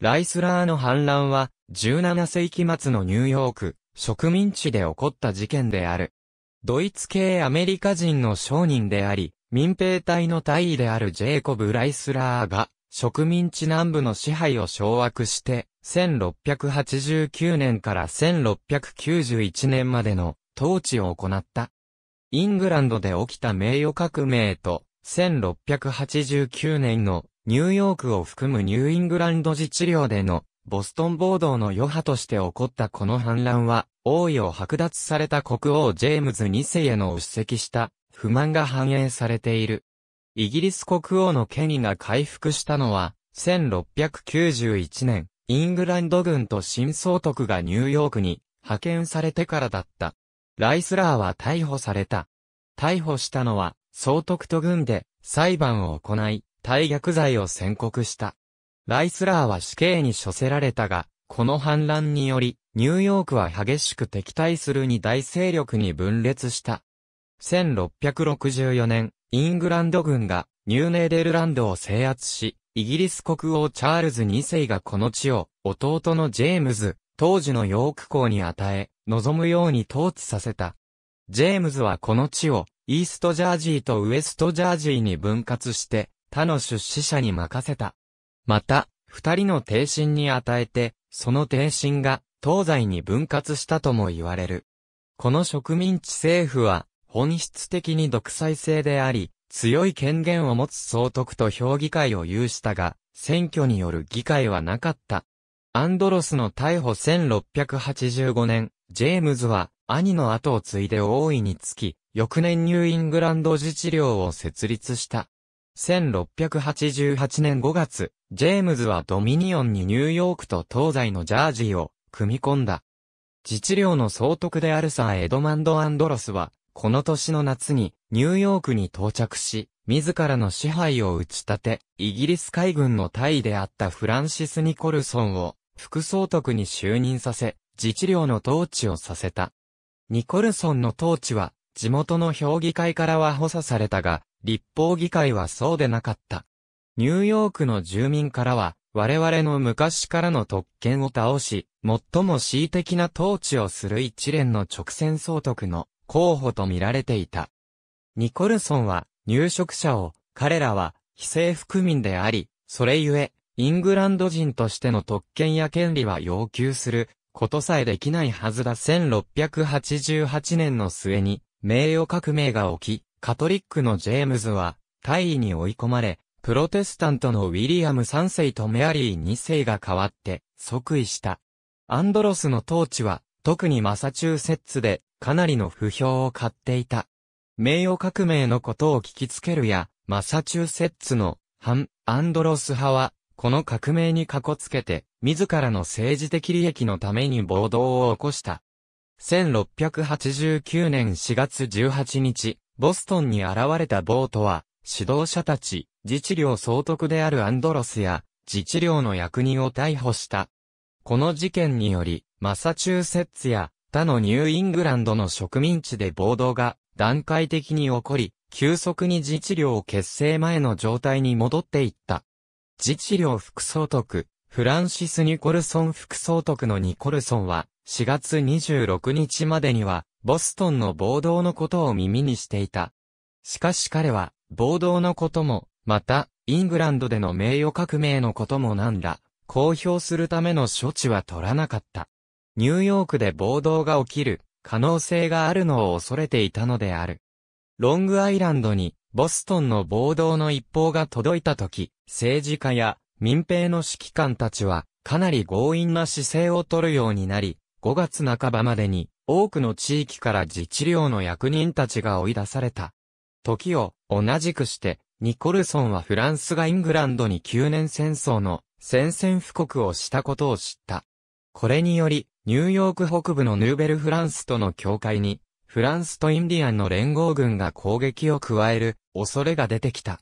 ライスラーの反乱は、17世紀末のニューヨーク、植民地で起こった事件である。ドイツ系アメリカ人の商人であり、民兵隊の大尉であるジェイコブ・ライスラーが、植民地南部の支配を掌握して、1689年から1691年までの統治を行った。イングランドで起きた名誉革命と、1689年のニューヨークを含むニューイングランド自治領でのボストン暴動の余波として起こったこの反乱は、王位を剥奪された国王ジェームズ2世への出席した不満が反映されている。イギリス国王の権威が回復したのは、1691年、イングランド軍と新総督がニューヨークに派遣されてからだった。ライスラーは逮捕された。逮捕したのは、総督と軍で裁判を行い、退逆罪を宣告した。ライスラーは死刑に処せられたが、この反乱により、ニューヨークは激しく敵対する二大勢力に分裂した。1664年、イングランド軍がニューネーデルランドを制圧し、イギリス国王チャールズ2世がこの地を弟のジェームズ、当時のヨーク公に与え、望むように統治させた。ジェームズはこの地をイーストジャージーとウエストジャージーに分割して、他の出資者に任せた。また、二人の帝身に与えて、その帝身が東西に分割したとも言われる。この植民地政府は本質的に独裁制であり、強い権限を持つ総督と評議会を有したが、選挙による議会はなかった。アンドロスの逮捕1685年、ジェームズは兄の後を継いで大いにつき、翌年ニューイングランド自治領を設立した。1688年5月、ジェームズはドミニオンにニューヨークと東西のジャージーを組み込んだ。自治領の総督であるサー・エドマンド・アンドロスは、この年の夏にニューヨークに到着し、自らの支配を打ち立て、イギリス海軍の大尉であったフランシス・ニコルソンを副総督に就任させ、自治領の統治をさせた。ニコルソンの統治は、地元の評議会からは補佐されたが、立法議会はそうでなかった。ニューヨークの住民からは、我々の昔からの特権を倒し、最も恣意的な統治をする一連の直線総督の候補と見られていた。ニコルソンは入植者を、彼らは非政府民であり、それゆえ、イングランド人としての特権や権利は要求することさえできないはずだ1688年の末に名誉革命が起き、カトリックのジェームズは、大尉に追い込まれ、プロテスタントのウィリアム3世とメアリー2世が代わって、即位した。アンドロスの統治は、特にマサチューセッツで、かなりの不評を買っていた。名誉革命のことを聞きつけるや、マサチューセッツの、反、アンドロス派は、この革命にかこつけて、自らの政治的利益のために暴動を起こした。1689年4月18日、ボストンに現れたボートは、指導者たち、自治領総督であるアンドロスや、自治領の役人を逮捕した。この事件により、マサチューセッツや他のニューイングランドの植民地で暴動が段階的に起こり、急速に自治領結成前の状態に戻っていった。自治領副総督、フランシス・ニコルソン副総督のニコルソンは、4月26日までには、ボストンの暴動のことを耳にしていた。しかし彼は、暴動のことも、また、イングランドでの名誉革命のこともなんだ、公表するための処置は取らなかった。ニューヨークで暴動が起きる、可能性があるのを恐れていたのである。ロングアイランドに、ボストンの暴動の一報が届いた時、政治家や民兵の指揮官たちは、かなり強引な姿勢を取るようになり、5月半ばまでに、多くの地域から自治領の役人たちが追い出された。時を同じくして、ニコルソンはフランスがイングランドに9年戦争の宣戦布告をしたことを知った。これにより、ニューヨーク北部のヌーベルフランスとの境界に、フランスとインディアンの連合軍が攻撃を加える恐れが出てきた。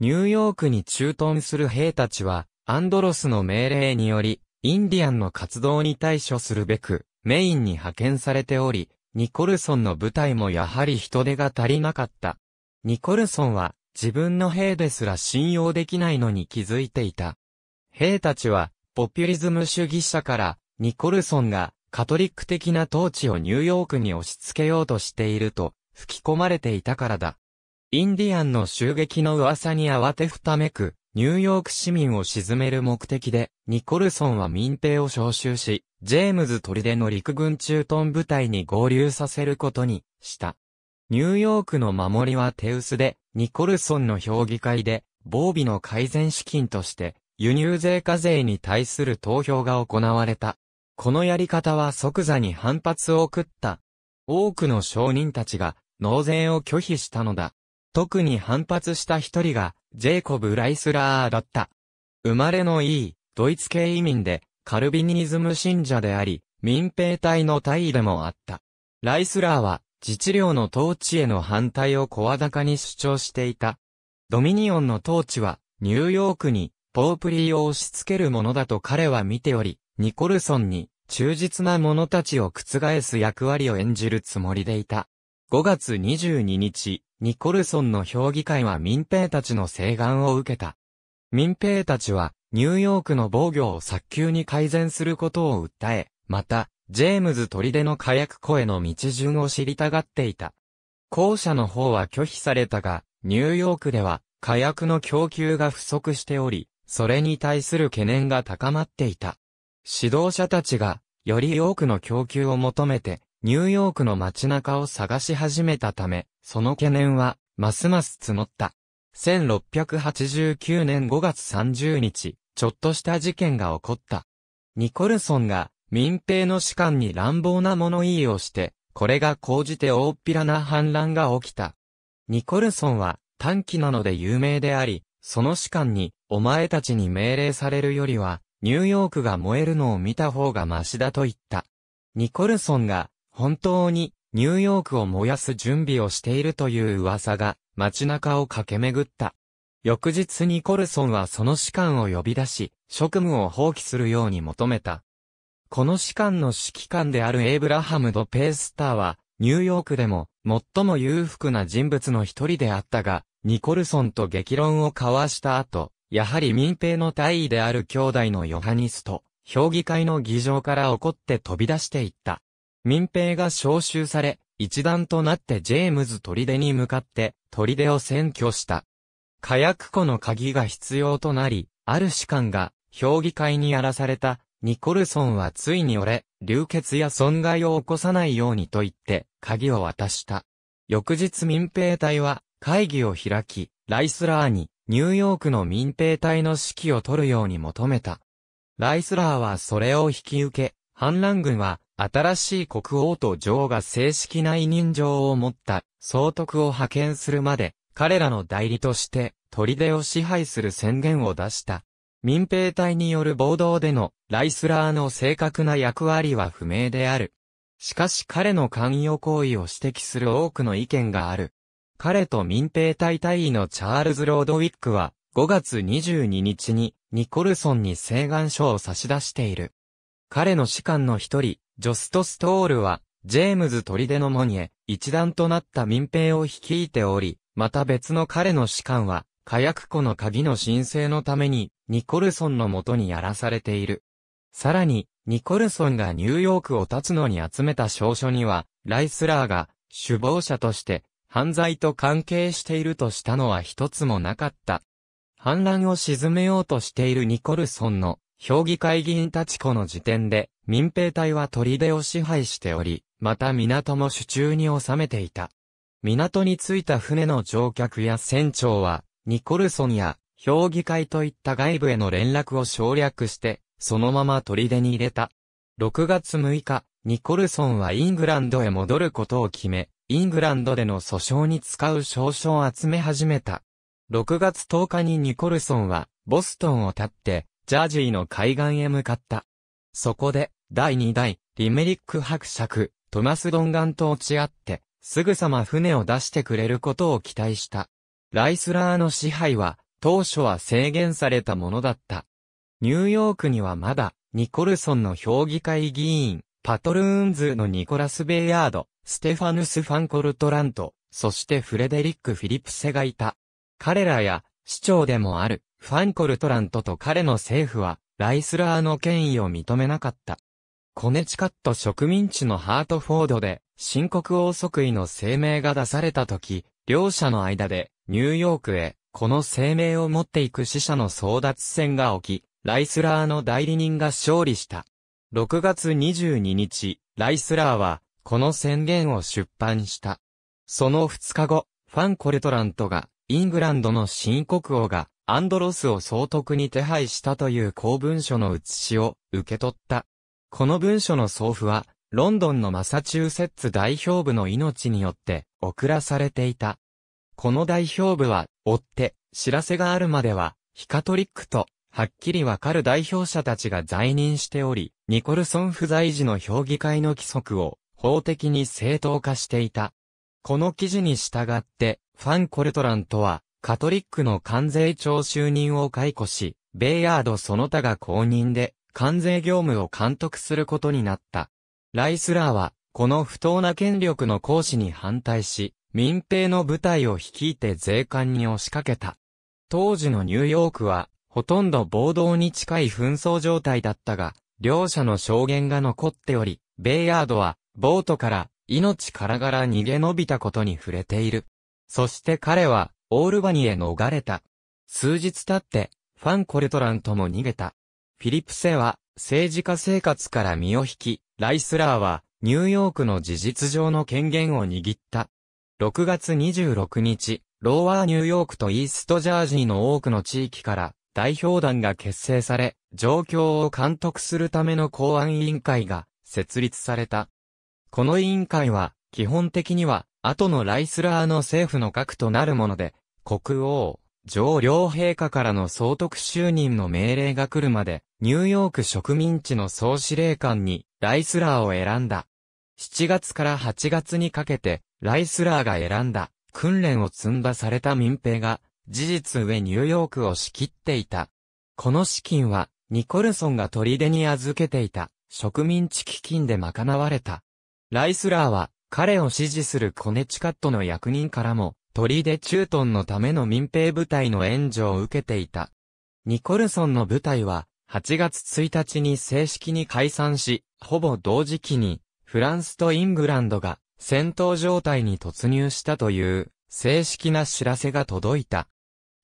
ニューヨークに駐屯する兵たちは、アンドロスの命令により、インディアンの活動に対処するべく、メインに派遣されており、ニコルソンの部隊もやはり人手が足りなかった。ニコルソンは自分の兵ですら信用できないのに気づいていた。兵たちはポピュリズム主義者からニコルソンがカトリック的な統治をニューヨークに押し付けようとしていると吹き込まれていたからだ。インディアンの襲撃の噂に慌てふためくニューヨーク市民を沈める目的で、ニコルソンは民兵を招集し、ジェームズ砦の陸軍駐屯部隊に合流させることにした。ニューヨークの守りは手薄で、ニコルソンの評議会で、防備の改善資金として、輸入税課税に対する投票が行われた。このやり方は即座に反発を送った。多くの商人たちが納税を拒否したのだ。特に反発した一人がジェイコブ・ライスラーだった。生まれのいい、ドイツ系移民で、カルビニズム信者であり、民兵隊の大尉でもあった。ライスラーは、自治領の統治への反対を声高に主張していた。ドミニオンの統治は、ニューヨークに、ポープリーを押し付けるものだと彼は見ており、ニコルソンに、忠実な者たちを覆す役割を演じるつもりでいた。5月22日、ニコルソンの評議会は民兵たちの請願を受けた。民兵たちは、ニューヨークの防御を早急に改善することを訴え、また、ジェームズ砦の火薬庫への道順を知りたがっていた。後者の方は拒否されたが、ニューヨークでは火薬の供給が不足しており、それに対する懸念が高まっていた。指導者たちが、より多くの供給を求めて、ニューヨークの街中を探し始めたため、その懸念は、ますます募った。1689年5月30日、ちょっとした事件が起こった。ニコルソンが民兵の士官に乱暴な物言いをして、これが高じて大っぴらな反乱が起きた。ニコルソンは短期なので有名であり、その士官に、お前たちに命令されるよりは、ニューヨークが燃えるのを見た方がマシだと言った。ニコルソンが本当にニューヨークを燃やす準備をしているという噂が街中を駆け巡った。翌日ニコルソンはその士官を呼び出し、職務を放棄するように求めた。この士官の指揮官であるエイブラハム・ド・ペースターは、ニューヨークでも最も裕福な人物の一人であったが、ニコルソンと激論を交わした後、やはり民兵の大尉である兄弟のヨハニスと、評議会の議場から怒って飛び出していった。民兵が召集され、一団となってジェームズ砦に向かって、砦を占拠した。火薬庫の鍵が必要となり、ある士官が、評議会に荒らされた、ニコルソンはついに俺、流血や損害を起こさないようにと言って、鍵を渡した。翌日民兵隊は、会議を開き、ライスラーに、ニューヨークの民兵隊の指揮を取るように求めた。ライスラーはそれを引き受け、反乱軍は、新しい国王と女王が正式な委任状を持った総督を派遣するまで、彼らの代理として、砦を支配する宣言を出した。民兵隊による暴動でのライスラーの正確な役割は不明である。しかし彼の関与行為を指摘する多くの意見がある。彼と民兵隊隊員のチャールズ・ロードウィックは5月22日にニコルソンに請願書を差し出している。彼の士官の一人、ジョスト・ストールは、ジェームズ・トリデノ・モニエ、一団となった民兵を率いており、また別の彼の士官は、火薬庫の鍵の申請のために、ニコルソンの元にやらされている。さらに、ニコルソンがニューヨークを立つのに集めた証書には、ライスラーが、首謀者として、犯罪と関係しているとしたのは一つもなかった。反乱を鎮めようとしているニコルソンの、評議会議員たちこの時点で、民兵隊は砦を支配しており、また港も手中に収めていた。港に着いた船の乗客や船長は、ニコルソンや評議会といった外部への連絡を省略して、そのまま砦に入れた。6月6日、ニコルソンはイングランドへ戻ることを決め、イングランドでの訴訟に使う証書を集め始めた。6月10日にニコルソンは、ボストンを立って、ジャージーの海岸へ向かった。そこで、第2代、リメリック伯爵、トマス・ドンガンと落ち合って、すぐさま船を出してくれることを期待した。ライスラーの支配は、当初は制限されたものだった。ニューヨークにはまだ、ニコルソンの評議会議員、パトルーンズのニコラス・ベイヤード、ステファヌス・ファンコルトラント、そしてフレデリック・フィリプセがいた。彼らや、市長でもある、ファンコルトラントと彼の政府は、ライスラーの権威を認めなかった。コネチカット植民地のハートフォードで、新国王即位の声明が出された時、両者の間で、ニューヨークへ、この声明を持っていく死者の争奪戦が起き、ライスラーの代理人が勝利した。6月22日、ライスラーは、この宣言を出版した。その2日後、ファン・コルトラントが、イングランドの新国王が、アンドロスを総督に手配したという公文書の写しを受け取った。この文書の送付は、ロンドンのマサチューセッツ代表部の命によって送らされていた。この代表部は、追って、知らせがあるまでは、ヒカトリックと、はっきりわかる代表者たちが在任しており、ニコルソン不在時の評議会の規則を法的に正当化していた。この記事に従って、ファン・コルトランとは、カトリックの関税徴就任を解雇し、ベイヤードその他が公認で、関税業務を監督することになった。ライスラーは、この不当な権力の行使に反対し、民兵の部隊を率いて税関に押しかけた。当時のニューヨークは、ほとんど暴動に近い紛争状態だったが、両者の証言が残っており、ベイヤードは、ボートから命からがら逃げ延びたことに触れている。そして彼は、オールバニへ逃れた。数日経って、ファン・コルトランとも逃げた。フィリプセは政治家生活から身を引き、ライスラーはニューヨークの事実上の権限を握った。6月26日、ローワーニューヨークとイーストジャージーの多くの地域から代表団が結成され、状況を監督するための公安委員会が設立された。この委員会は、基本的には、後のライスラーの政府の核となるもので、国王、上両陛下からの総督就任の命令が来るまで、ニューヨーク植民地の総司令官にライスラーを選んだ。7月から8月にかけて、ライスラーが選んだ、訓練を積んだされた民兵が、事実上ニューヨークを仕切っていた。この資金は、ニコルソンが砦に預けていた、植民地基金で賄われた。ライスラーは、彼を支持するコネチカットの役人からも、砦駐屯のための民兵部隊の援助を受けていた。ニコルソンの部隊は、8月1日に正式に解散し、ほぼ同時期に、フランスとイングランドが戦闘状態に突入したという正式な知らせが届いた。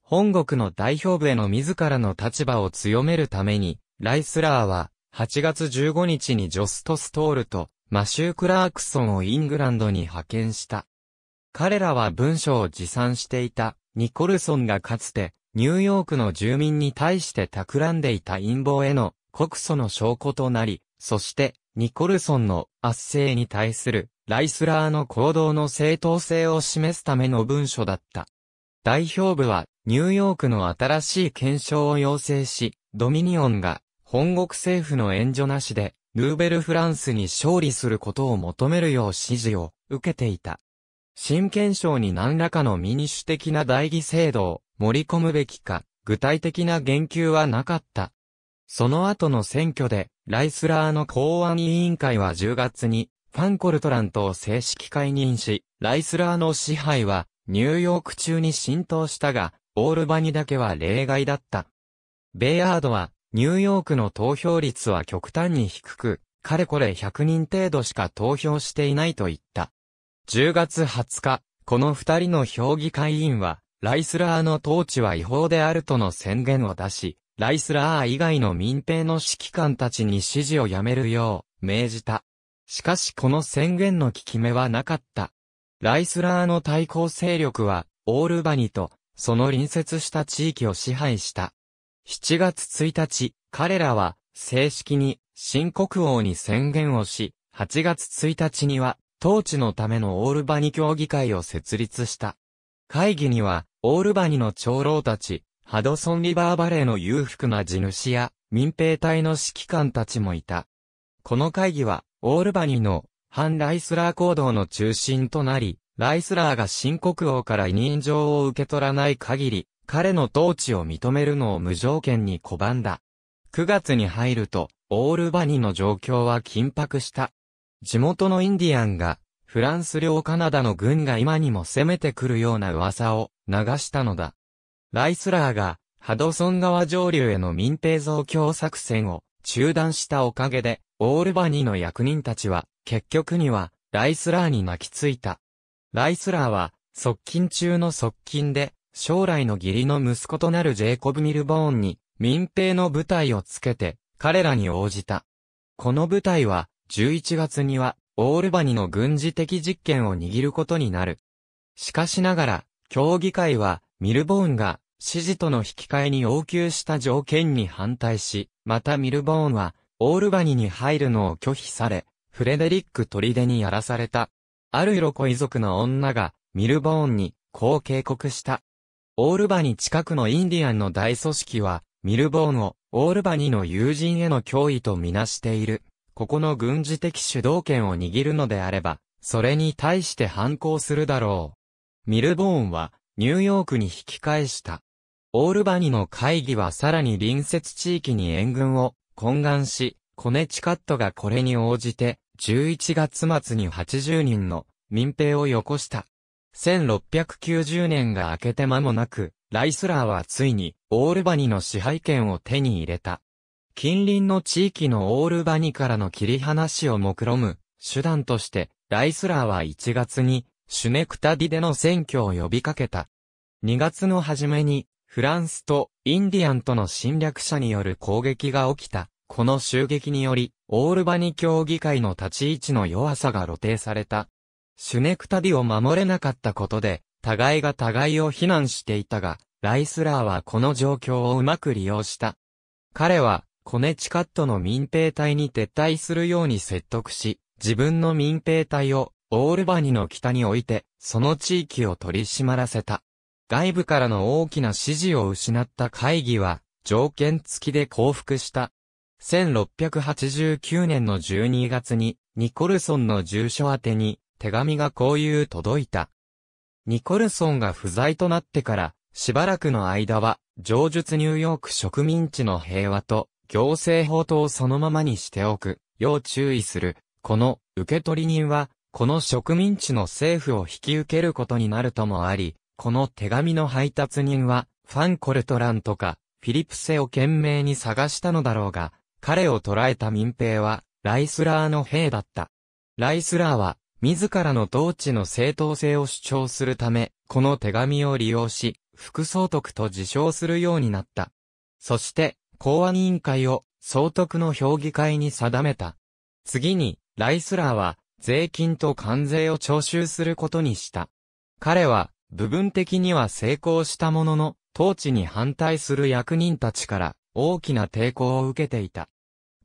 本国の代表部への自らの立場を強めるために、ライスラーは8月15日にジョスト・ストールとマシュー・クラークソンをイングランドに派遣した。彼らは文書を持参していたニコルソンがかつてニューヨークの住民に対して企んでいた陰謀への告訴の証拠となり、そしてニコルソンの圧政に対するライスラーの行動の正当性を示すための文書だった。代表部はニューヨークの新しい検証を要請し、ドミニオンが本国政府の援助なしでヌーベルフランスに勝利することを求めるよう指示を受けていた。新検証に何らかの民主的な代議制度を盛り込むべきか、具体的な言及はなかった。その後の選挙で、ライスラーの公安委員会は10月に、ファンコルトラントを正式解任し、ライスラーの支配は、ニューヨーク中に浸透したが、オールバニだけは例外だった。ベイアードは、ニューヨークの投票率は極端に低く、かれこれ100人程度しか投票していないと言った。10月20日、この2人の評議会員は、ライスラーの統治は違法であるとの宣言を出し、ライスラー以外の民兵の指揮官たちに指示をやめるよう命じた。しかしこの宣言の効き目はなかった。ライスラーの対抗勢力は、オールバニと、その隣接した地域を支配した。7月1日、彼らは、正式に、新国王に宣言をし、8月1日には、統治のためのオールバニ協議会を設立した。会議には、オールバニの長老たち、ハドソンリバーバレーの裕福な地主や、民兵隊の指揮官たちもいた。この会議は、オールバニの、反ライスラー行動の中心となり、ライスラーが新国王から委任状を受け取らない限り、彼の統治を認めるのを無条件に拒んだ。9月に入ると、オールバニの状況は緊迫した。地元のインディアンがフランス領カナダの軍が今にも攻めてくるような噂を流したのだ。ライスラーがハドソン川上流への民兵増強作戦を中断したおかげで、オールバニーの役人たちは、結局には、ライスラーに泣きついた。ライスラーは、側近中の側近で、将来の義理の息子となるジェイコブ・ミルボーンに、民兵の部隊をつけて、彼らに応じた。この部隊は、11月には、オールバニの軍事的実権を握ることになる。しかしながら、協議会は、ミルボーンが、支持との引き換えに応急した条件に反対し、またミルボーンは、オールバニに入るのを拒否され、フレデリック砦にやらされた。ある色子遺族の女が、ミルボーンに、こう警告した。オールバニ近くのインディアンの大組織は、ミルボーンを、オールバニの友人への脅威とみなしている。ここの軍事的主導権を握るのであれば、それに対して反抗するだろう。ミルボーンは、ニューヨークに引き返した。オールバニの会議はさらに隣接地域に援軍を懇願し、コネチカットがこれに応じて、11月末に80人の民兵をよこした。1690年が明けて間もなく、ライスラーはついに、オールバニの支配権を手に入れた。近隣の地域のオールバニからの切り離しを目論む手段として、ライスラーは1月にシュネクタディでの選挙を呼びかけた。2月の初めに、フランスとインディアンとの侵略者による攻撃が起きた。この襲撃により、オールバニ協議会の立ち位置の弱さが露呈された。シュネクタディを守れなかったことで、互いが互いを非難していたが、ライスラーはこの状況をうまく利用した。彼は、コネチカットの民兵隊に撤退するように説得し、自分の民兵隊をオールバニの北に置いて、その地域を取り締まらせた。外部からの大きな支持を失った会議は、条件付きで降伏した。1689年の12月に、ニコルソンの住所宛てに、手紙がこういう届いた。ニコルソンが不在となってから、しばらくの間は、上述ニューヨーク植民地の平和と、行政法等そのままにしておく、要注意する。この受取人は、この植民地の政府を引き受けることになるともあり、この手紙の配達人は、ファンコルトランとか、フィリプセを懸命に探したのだろうが、彼を捕らえた民兵は、ライスラーの兵だった。ライスラーは、自らの統治の正当性を主張するため、この手紙を利用し、副総督と自称するようになった。そして、公安委員会を総督の評議会に定めた。次に、ライスラーは、税金と関税を徴収することにした。彼は、部分的には成功したものの、統治に反対する役人たちから大きな抵抗を受けていた。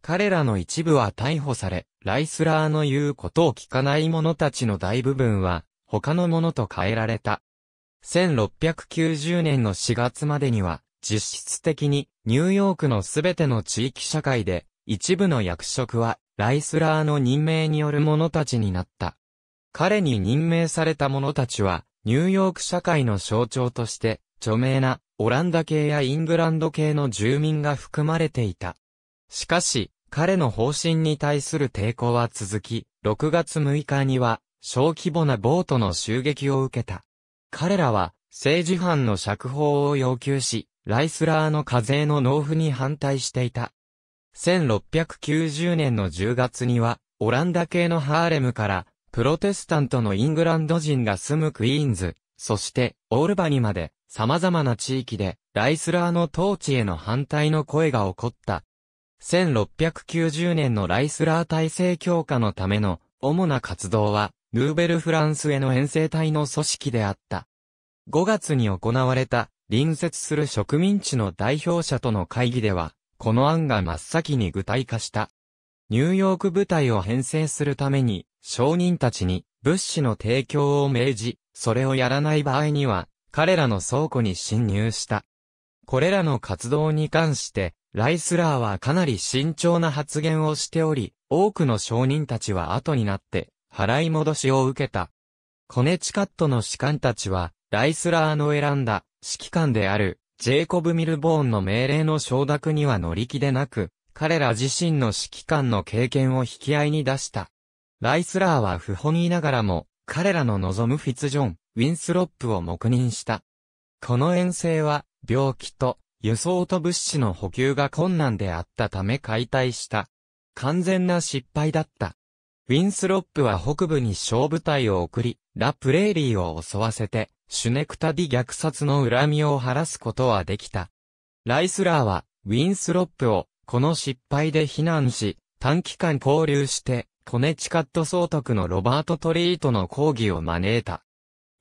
彼らの一部は逮捕され、ライスラーの言うことを聞かない者たちの大部分は、他の者と変えられた。1690年の4月までには、実質的にニューヨークのすべての地域社会で一部の役職はライスラーの任命による者たちになった。彼に任命された者たちはニューヨーク社会の象徴として著名なオランダ系やイングランド系の住民が含まれていた。しかし、彼の方針に対する抵抗は続き、6月6日には小規模なボートの襲撃を受けた。彼らは政治犯の釈放を要求し、ライスラーの課税の納付に反対していた。1690年の10月には、オランダ系のハーレムから、プロテスタントのイングランド人が住むクイーンズ、そして、オールバニまで、様々な地域で、ライスラーの統治への反対の声が起こった。1690年のライスラー体制強化のための、主な活動は、ヌーベルフランスへの遠征隊の組織であった。5月に行われた、隣接する植民地の代表者との会議では、この案が真っ先に具体化した。ニューヨーク部隊を編成するために、商人たちに物資の提供を命じ、それをやらない場合には、彼らの倉庫に侵入した。これらの活動に関して、ライスラーはかなり慎重な発言をしており、多くの商人たちは後になって、払い戻しを受けた。コネチカットの士官たちは、ライスラーの選んだ指揮官である、ジェイコブ・ミルボーンの命令の承諾には乗り気でなく、彼ら自身の指揮官の経験を引き合いに出した。ライスラーは不本意ながらも、彼らの望むフィツジョン、ウィンスロップを黙認した。この遠征は、病気と、輸送と物資の補給が困難であったため解体した。完全な失敗だった。ウィンスロップは北部に小部隊を送り、ラ・プレーリーを襲わせて、シュネクタディ虐殺の恨みを晴らすことはできた。ライスラーは、ウィンスロップを、この失敗で非難し、短期間交流して、コネチカット総督のロバート・トリートの抗議を招いた。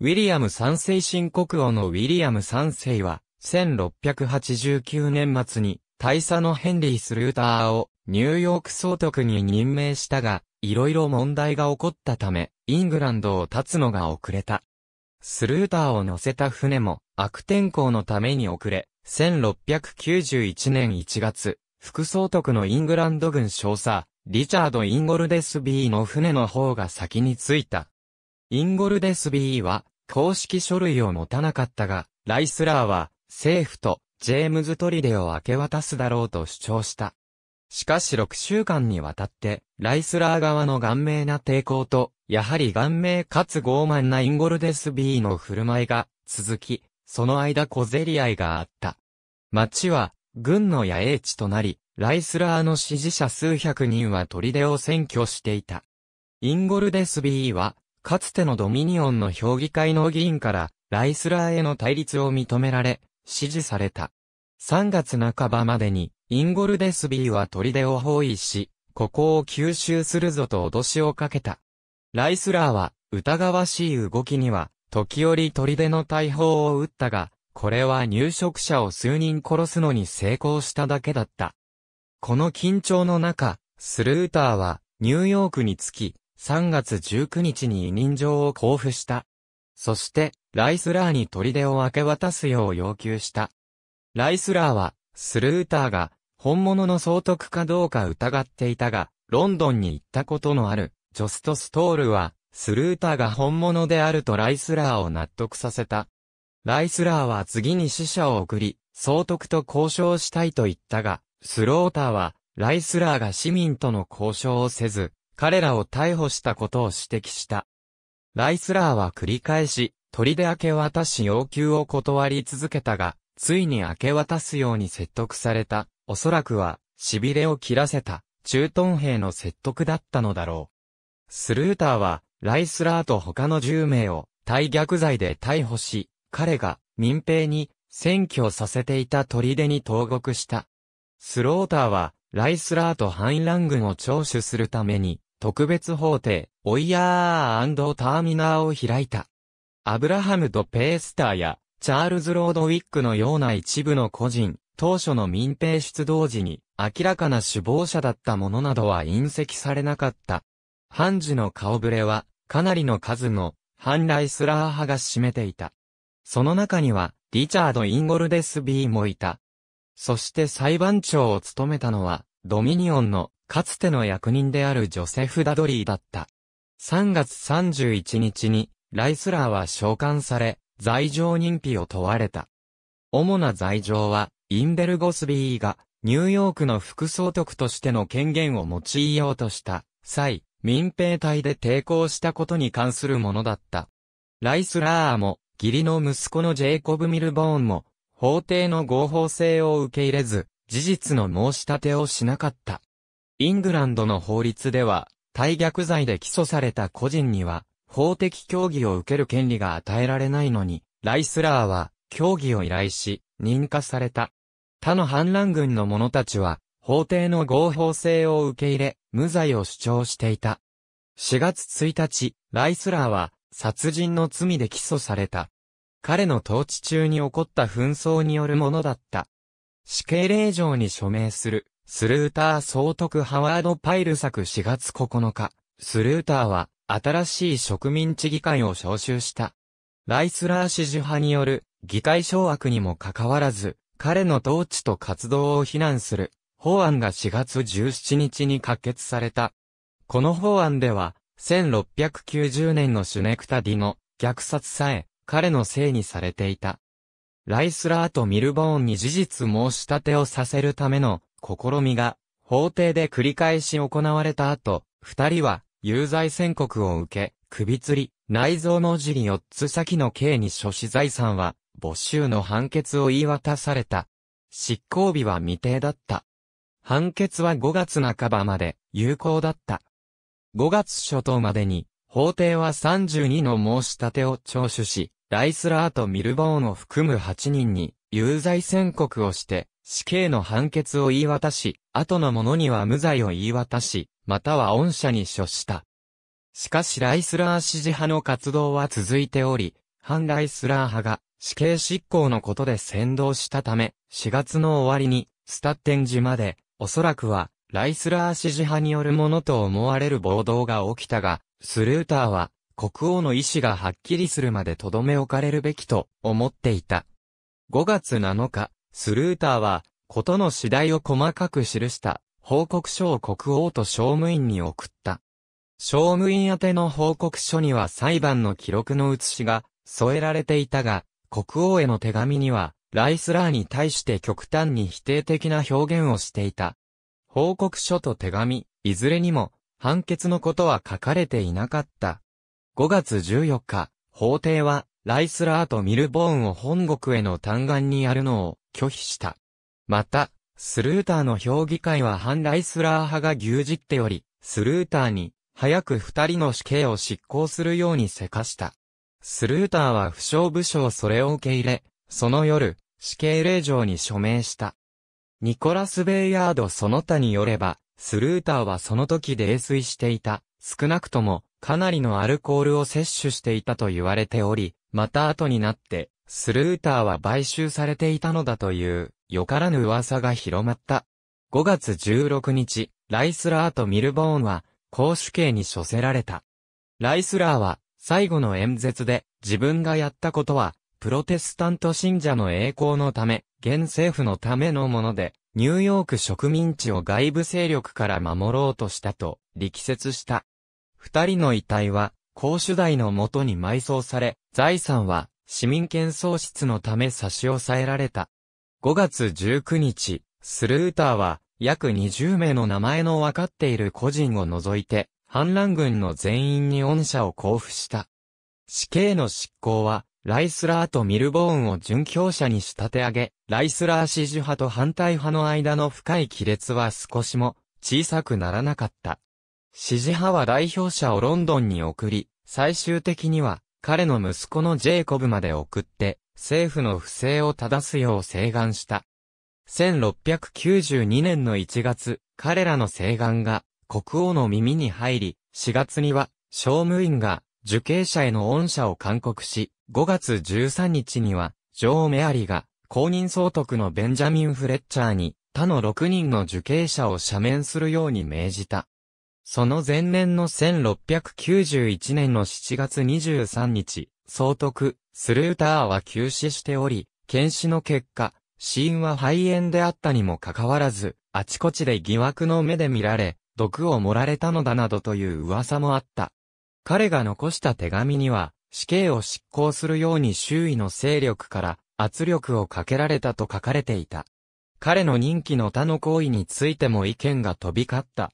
ウィリアム三世新国王のウィリアム三世は、1689年末に、大佐のヘンリー・スルーターを、ニューヨーク総督に任命したが、いろいろ問題が起こったため、イングランドを立つのが遅れた。スルーターを乗せた船も悪天候のために遅れ、1691年1月、副総督のイングランド軍少佐、リチャード・インゴルデスビーの船の方が先に着いた。インゴルデスビーは、公式書類を持たなかったが、ライスラーは、政府と、ジェームズ・トリデを明け渡すだろうと主張した。しかし6週間にわたって、ライスラー側の顔面な抵抗と、やはり顔面かつ傲慢なインゴルデス B の振る舞いが続き、その間小競り合いがあった。町は軍の野営地となり、ライスラーの支持者数百人は砦を占拠していた。インゴルデス B は、かつてのドミニオンの評議会の議員から、ライスラーへの対立を認められ、支持された。3月半ばまでに、インゴルデスビーは砦を包囲し、ここを吸収するぞと脅しをかけた。ライスラーは、疑わしい動きには、時折砦の大砲を撃ったが、これは入植者を数人殺すのに成功しただけだった。この緊張の中、スルーターは、ニューヨークに着き、3月19日に委任状を交付した。そして、ライスラーに砦を明け渡すよう要求した。ライスラーは、スルーターが、本物の総督かどうか疑っていたが、ロンドンに行ったことのある、ジョスト・ストールは、スルーターが本物であるとライスラーを納得させた。ライスラーは次に死者を送り、総督と交渉したいと言ったが、スローターは、ライスラーが市民との交渉をせず、彼らを逮捕したことを指摘した。ライスラーは繰り返し、取りで明け渡し要求を断り続けたが、ついに明け渡すように説得された、おそらくは、痺れを切らせた、駐屯兵の説得だったのだろう。スルーターは、ライスラーと他の10名を、対逆罪で逮捕し、彼が民兵に占拠させていた砦に投獄した。スローターは、ライスラーと反乱軍を聴取するために、特別法廷、オイヤーターミナーを開いた。アブラハム・ド・ペースターや、チャールズ・ロード・ウィックのような一部の個人、当初の民兵出動時に、明らかな首謀者だったものなどは隕石されなかった。ハンジの顔ぶれは、かなりの数の、反ライスラー派が占めていた。その中には、リチャード・インゴルデス・ビーもいた。そして裁判長を務めたのは、ドミニオンの、かつての役人であるジョセフ・ダドリーだった。3月31日に、ライスラーは召喚され、罪状認否を問われた。主な罪状は、インベルゴスビーが、ニューヨークの副総督としての権限を用いようとした、際、民兵隊で抵抗したことに関するものだった。ライスラーも、義理の息子のジェイコブ・ミルボーンも、法廷の合法性を受け入れず、事実の申し立てをしなかった。イングランドの法律では、退逆罪で起訴された個人には、法的協議を受ける権利が与えられないのに、ライスラーは、協議を依頼し、認可された。他の反乱軍の者たちは、法廷の合法性を受け入れ、無罪を主張していた。4月1日、ライスラーは殺人の罪で起訴された。彼の統治中に起こった紛争によるものだった。死刑令状に署名する、スルーター総督ハワード・パイル作4月9日、スルーターは新しい植民地議会を招集した。ライスラー支持派による議会掌握にもかかわらず、彼の統治と活動を非難する法案が4月17日に可決された。この法案では、1690年のシュネクタディの虐殺さえ彼のせいにされていた。ライスラーとミルボーンに事実申し立てをさせるための試みが法廷で繰り返し行われた後、二人は有罪宣告を受け、首吊り、内臓の尻4つ先の刑に処し財産は没収の判決を言い渡された。執行日は未定だった。判決は5月半ばまで有効だった。5月初頭までに、法廷は32の申し立てを聴取し、ライスラーとミルボーンを含む8人に、有罪宣告をして、死刑の判決を言い渡し、後の者には無罪を言い渡し、または恩赦に処した。しかしライスラー支持派の活動は続いており、反ライスラー派が死刑執行のことで先導したため、4月の終わりに、スタッテン寺までおそらくは、ライスラー支持派によるものと思われる暴動が起きたが、スルーターは、国王の意思がはっきりするまでとどめ置かれるべきと思っていた。5月7日、スルーターは、ことの次第を細かく記した報告書を国王と商務員に送った。商務員宛ての報告書には裁判の記録の写しが添えられていたが、国王への手紙にはライスラーに対して極端に否定的な表現をしていた。報告書と手紙、いずれにも、判決のことは書かれていなかった。5月14日、法廷は、ライスラーとミルボーンを本国への嘆願にやるのを拒否した。また、スルーターの評議会は反ライスラー派が牛耳っており、スルーターに、早く二人の死刑を執行するようにせかした。スルーターは負傷部署をそれを受け入れ、その夜、死刑令状に署名した。ニコラス・ベイヤードその他によれば、スルーターはその時泥酔していた、少なくとも、かなりのアルコールを摂取していたと言われており、また後になって、スルーターは買収されていたのだという、よからぬ噂が広まった。5月16日、ライスラーとミルボーンは、公主刑に処せられた。ライスラーは、最後の演説で、自分がやったことは、プロテスタント信者の栄光のため、現政府のためのもので、ニューヨーク植民地を外部勢力から守ろうとしたと、力説した。二人の遺体は、公主代のもとに埋葬され、財産は、市民権喪失のため差し押さえられた。5月19日、スルーターは、約20名の名前の分かっている個人を除いて、反乱軍の全員に恩赦を交付した。死刑の執行は、ライスラーとミルボーンを殉教者に仕立て上げ、ライスラー支持派と反対派の間の深い亀裂は少しも小さくならなかった。支持派は代表者をロンドンに送り、最終的には彼の息子のジェイコブまで送って、政府の不正を正すよう請願した。1692年の1月、彼らの請願が国王の耳に入り、4月には、商務員が受刑者への恩赦を勧告し、5月13日には、ジョー・メアリが、公認総督のベンジャミン・フレッチャーに、他の6人の受刑者を赦免するように命じた。その前年の1691年の7月23日、総督、スルーターは休止しており、検視の結果、死因は肺炎であったにもかかわらず、あちこちで疑惑の目で見られ、毒を盛られたのだなどという噂もあった。彼が残した手紙には、死刑を執行するように周囲の勢力から圧力をかけられたと書かれていた。彼の任期の他の行為についても意見が飛び交った。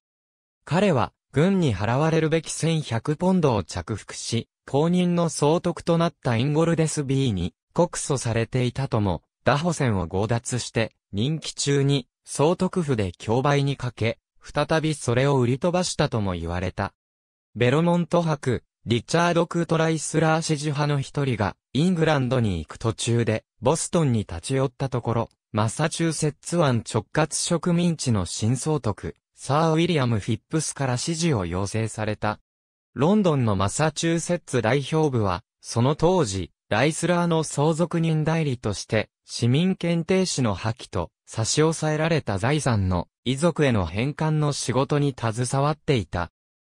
彼は、軍に払われるべき1100ポンドを着服し、公認の総督となったインゴルデス B に告訴されていたとも、ダホセンを強奪して、任期中に総督府で競売にかけ、再びそれを売り飛ばしたとも言われた。ベロモント博、リチャード・クートライスラー支持派の一人が、イングランドに行く途中で、ボストンに立ち寄ったところ、マサチューセッツ湾直轄植民地の新総督、サー・ウィリアム・フィップスから支持を要請された。ロンドンのマサチューセッツ代表部は、その当時、ライスラーの相続人代理として、市民検定士の破棄と、差し押さえられた財産の遺族への返還の仕事に携わっていた。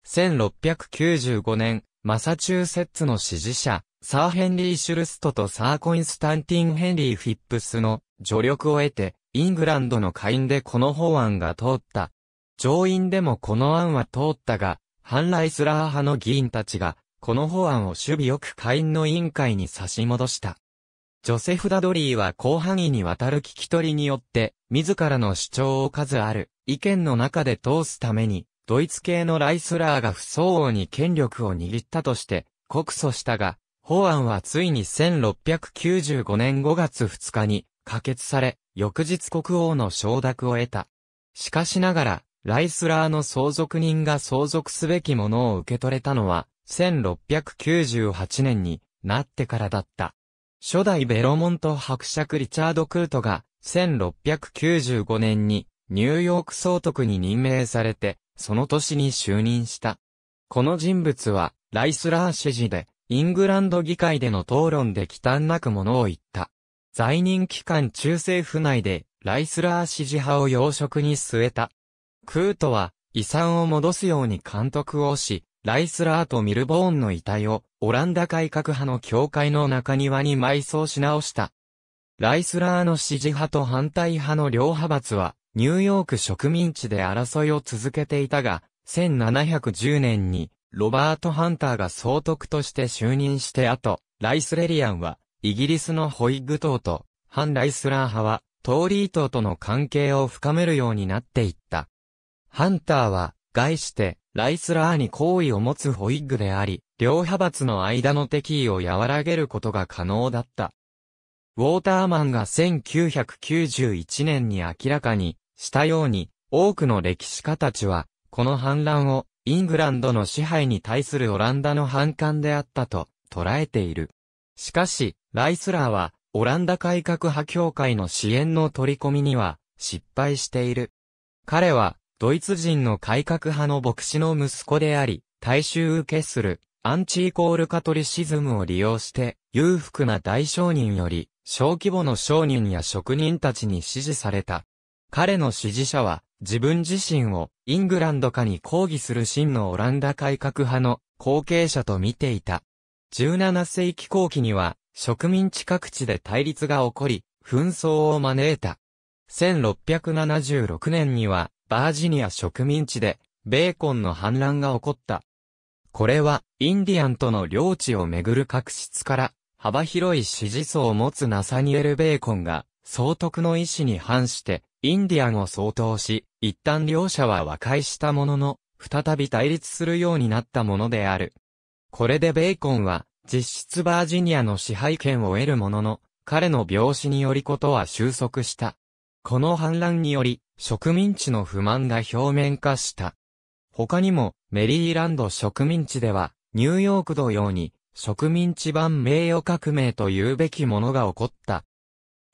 1695年、マサチューセッツの支持者、サー・ヘンリー・シュルストとサー・コインスタンティン・ヘンリー・フィップスの助力を得て、イングランドの下院でこの法案が通った。上院でもこの案は通ったが、反ライスラー派の議員たちが、この法案を守備よく下院の委員会に差し戻した。ジョセフ・ダドリーは広範囲にわたる聞き取りによって、自らの主張を数ある意見の中で通すために、ドイツ系のライスラーが不相応に権力を握ったとして告訴したが、法案はついに1695年5月2日に可決され、翌日国王の承諾を得た。しかしながら、ライスラーの相続人が相続すべきものを受け取れたのは、1698年になってからだった。初代ベロモント伯爵リチャード・クルトが、1695年にニューヨーク総督に任命されて、その年に就任した。この人物は、ライスラー支持で、イングランド議会での討論で忌憚なくものを言った。在任期間中政府内で、ライスラー支持派を養殖に据えた。クートは、遺産を戻すように監督をし、ライスラーとミルボーンの遺体を、オランダ改革派の教会の中庭に埋葬し直した。ライスラーの支持派と反対派の両派閥は、ニューヨーク植民地で争いを続けていたが、1710年にロバート・ハンターが総督として就任して後、ライスレリアンはイギリスのホイッグ党と反ライスラー派はトーリー党との関係を深めるようになっていった。ハンターは、概してライスラーに好意を持つホイッグであり、両派閥の間の敵意を和らげることが可能だった。ウォーターマンが1991年に明らかに、したように、多くの歴史家たちは、この反乱を、イングランドの支配に対するオランダの反感であったと、捉えている。しかし、ライスラーは、オランダ改革派協会の支援の取り込みには、失敗している。彼は、ドイツ人の改革派の牧師の息子であり、大衆受けする、アンチイコールカトリシズムを利用して、裕福な大商人より、小規模の商人や職人たちに支持された。彼の支持者は、自分自身をイングランド化に抗議する真のオランダ改革派の後継者と見ていた。17世紀後期には、植民地各地で対立が起こり、紛争を招いた。1676年には、バージニア植民地で、ベーコンの反乱が起こった。これは、インディアンとの領地をめぐる確執から、幅広い支持層を持つナサニエル・ベーコンが、総督の意思に反して、インディアンを相当し、一旦両者は和解したものの、再び対立するようになったものである。これでベーコンは、実質バージニアの支配権を得るものの、彼の病死によりことは収束した。この反乱により、植民地の不満が表面化した。他にも、メリーランド植民地では、ニューヨーク同様に、植民地版名誉革命というべきものが起こった。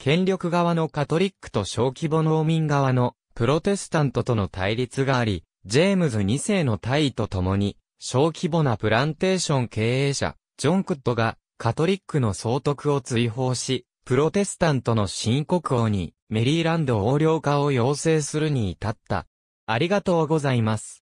権力側のカトリックと小規模農民側のプロテスタントとの対立があり、ジェームズ2世の退位とともに、小規模なプランテーション経営者、ジョン・クッドがカトリックの総督を追放し、プロテスタントの新国王にメリーランド横領化を要請するに至った。ありがとうございます。